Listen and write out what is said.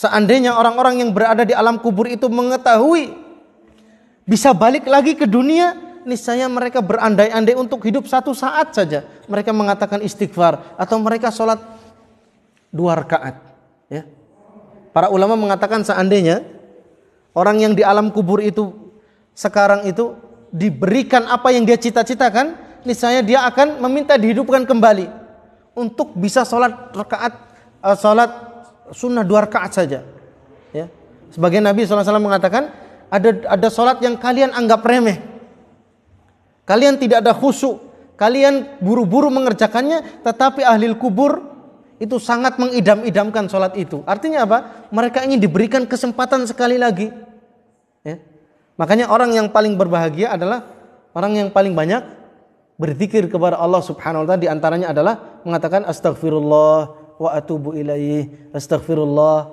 Seandainya orang-orang yang berada di alam kubur itu mengetahui bisa balik lagi ke dunia, niscaya mereka berandai-andai untuk hidup satu saat saja. Mereka mengatakan istighfar atau mereka sholat dua rakaat. Ya. Para ulama mengatakan seandainya orang yang di alam kubur itu sekarang itu diberikan apa yang dia cita-citakan, niscaya dia akan meminta dihidupkan kembali untuk bisa sholat rakaat, eh, sholat sunnah dua rakaat saja. Ya. Sebagian Nabi SAW mengatakan ada ada sholat yang kalian anggap remeh. Kalian tidak ada khusyuk, kalian buru-buru mengerjakannya, tetapi ahli kubur itu sangat mengidam-idamkan sholat itu. Artinya apa? Mereka ingin diberikan kesempatan sekali lagi. Ya. Makanya orang yang paling berbahagia adalah orang yang paling banyak berzikir kepada Allah Subhanahu wa taala di antaranya adalah mengatakan astagfirullah, وأتوب إليه أستغفر الله